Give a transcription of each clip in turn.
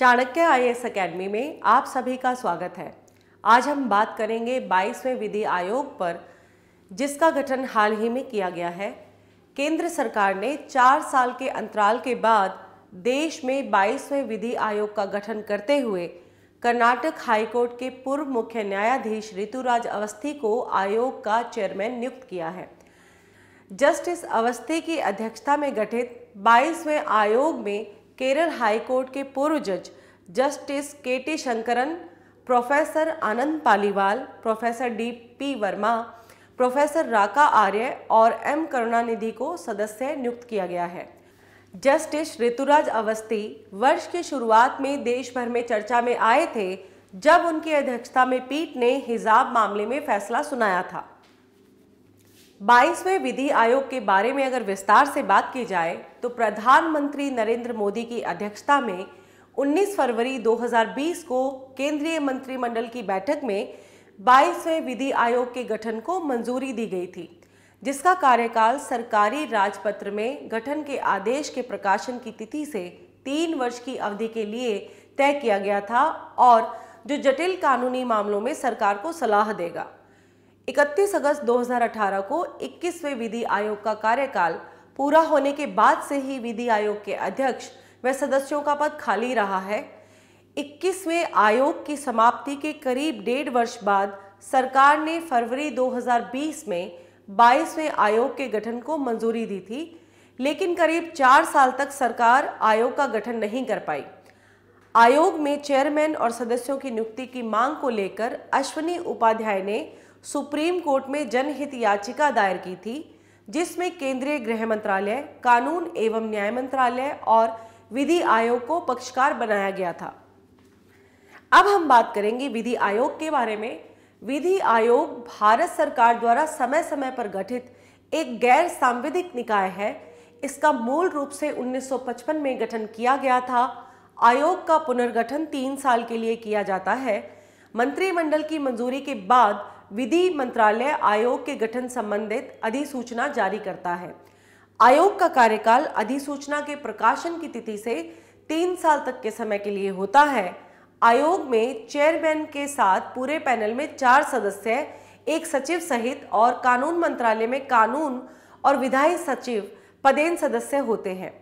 Chanakya I S academy में आप सभी का स्वागत है आज हम बात करेंगे 22वें विधि आयोग पर जिसका गठन हाल ही में किया गया है केंद्र सरकार ने चार साल के अंतराल के बाद देश में 22वें विधि आयोग का गठन करते हुए कर्नाटक हाईकोर्ट के पूर्व मुख्य न्यायाधीश ऋतुराज अवस्थी को आयोग का चेयरमैन नियुक्त किया है जस्टिस अवस्थी की अध्यक्षता में गठित 22वें आयोग में केरल हाईकोर्ट के पूर्व जज justice K T Sankaran professor Anand Paliwal professor D P Verma professor Raka Arya और एम करुणानिधि को सदस्य नियुक्त किया गया है जस्टिस ऋतुराज अवस्थी वर्ष की शुरुआत में देश भर में चर्चा में आए थे जब उनकी अध्यक्षता में पीठ ने हिजाब मामले में फैसला सुनाया था बाईसवें विधि आयोग के बारे में अगर विस्तार से बात की जाए तो प्रधानमंत्री नरेंद्र मोदी की अध्यक्षता में 19 फरवरी 2020 को केंद्रीय मंत्रिमंडल की बैठक में 22वें विधि आयोग के गठन को मंजूरी दी गई थी जिसका कार्यकाल सरकारी राजपत्र में गठन के आदेश के प्रकाशन की तिथि से तीन वर्ष की अवधि के लिए तय किया गया था और जो जटिल कानूनी मामलों में सरकार को सलाह देगा 31 अगस्त 2018 को 21वें विधि आयोग का कार्यकाल पूरा होने के बाद से ही विधि आयोग के अध्यक्ष व सदस्यों का पद खाली रहा है 21वें आयोग की समाप्ति के करीब डेढ़ वर्ष बाद सरकार ने फरवरी 2020 में 22वें आयोग के गठन को मंजूरी दी थी लेकिन करीब चार साल तक सरकार आयोग का गठन नहीं कर पाई आयोग में चेयरमैन और सदस्यों की नियुक्ति की मांग को लेकर अश्वनी उपाध्याय ने सुप्रीम कोर्ट में जनहित याचिका दायर की थी जिसमें केंद्रीय गृह मंत्रालय कानून एवं न्याय मंत्रालय और विधि आयोग को पक्षकार बनाया गया था अब हम बात करेंगे विधि आयोग के बारे में विधि आयोग भारत सरकार द्वारा समय समय पर गठित एक गैर सांविधिक निकाय है इसका मूल रूप से 1955 में गठन किया गया था आयोग का पुनर्गठन तीन साल के लिए किया जाता है मंत्रिमंडल की मंजूरी के बाद विधि मंत्रालय आयोग के गठन संबंधित अधिसूचना जारी करता है आयोग का कार्यकाल अधिसूचना के प्रकाशन की तिथि से तीन साल तक के समय के लिए होता है आयोग में चेयरमैन के साथ पूरे पैनल में चार सदस्य एक सचिव सहित और कानून मंत्रालय में कानून और विधायी सचिव पदेन सदस्य होते हैं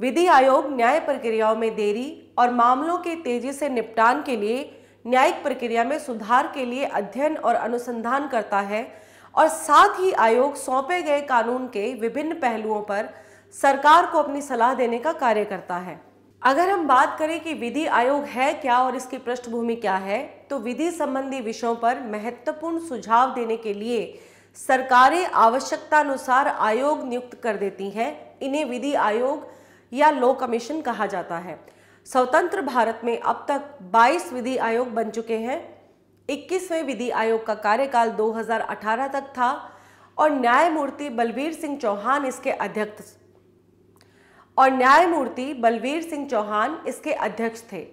विधि आयोग न्याय प्रक्रियाओं में देरी और मामलों के तेजी से निपटान के लिए न्यायिक प्रक्रिया में सुधार के लिए अध्ययन और अनुसंधान करता है और साथ ही आयोग सौंपे गए कानून के विभिन्न पहलुओं पर सरकार को अपनी सलाह देने का कार्य करता है अगर हम बात करें कि विधि आयोग है क्या और इसकी पृष्ठभूमि क्या है तो विधि संबंधी विषयों पर महत्वपूर्ण सुझाव देने के लिए सरकारें आवश्यकतानुसार आयोग नियुक्त कर देती हैं इन्हें विधि आयोग या लॉ कमीशन कहा जाता है स्वतंत्र भारत में अब तक 22 विधि आयोग बन चुके हैं 21वें विधि आयोग का कार्यकाल 2018 तक था और न्यायमूर्ति बलबीर सिंह चौहान इसके अध्यक्ष और न्यायमूर्ति बलबीर सिंह चौहान इसके अध्यक्ष थे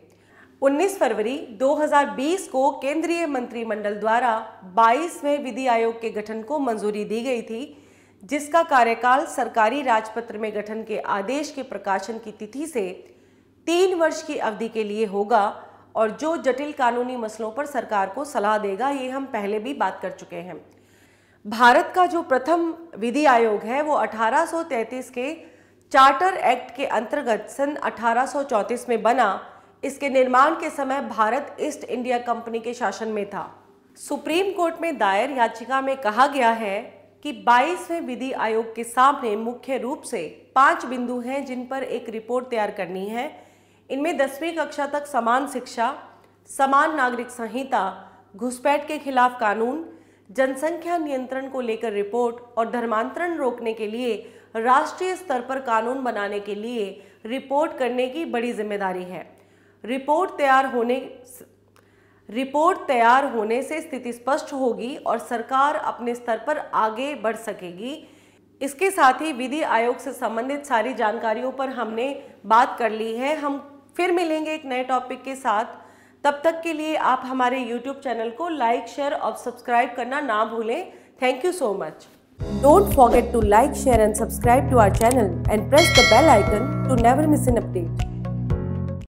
19 फरवरी 2020 को केंद्रीय मंत्रिमंडल द्वारा 22वें विधि आयोग के गठन को मंजूरी दी गई थी जिसका कार्यकाल सरकारी राजपत्र में गठन के आदेश के प्रकाशन की तिथि से तीन वर्ष की अवधि के लिए होगा और जो जटिल कानूनी मसलों पर सरकार को सलाह देगा ये हम पहले भी बात कर चुके हैं भारत का जो प्रथम विधि आयोग है वो 1833 के चार्टर एक्ट के अंतर्गत सन 1834 में बना इसके निर्माण के समय भारत ईस्ट इंडिया कंपनी के शासन में था सुप्रीम कोर्ट में दायर याचिका में कहा गया है कि 22वें विधि आयोग के सामने मुख्य रूप से पांच बिंदु हैं जिन पर एक रिपोर्ट तैयार करनी है इनमें दसवीं कक्षा तक समान शिक्षा समान नागरिक संहिता घुसपैठ के खिलाफ कानून जनसंख्या नियंत्रण को लेकर रिपोर्ट और धर्मांतरण रोकने के लिए राष्ट्रीय स्तर पर कानून बनाने के लिए रिपोर्ट करने की बड़ी जिम्मेदारी है रिपोर्ट तैयार होने रिपोर्ट तैयार होने से स्थिति स्पष्ट होगी और सरकार अपने स्तर पर आगे बढ़ सकेगी इसके साथ ही विधि आयोग से संबंधित सारी जानकारियों पर हमने बात कर ली है हम फिर मिलेंगे एक नए टॉपिक के साथ तब तक के लिए आप हमारे यूट्यूब चैनल को लाइक शेयर और सब्सक्राइब करना ना भूलें thank you so much don't forget to like share and subscribe to our channel and press the bell icon to never miss an update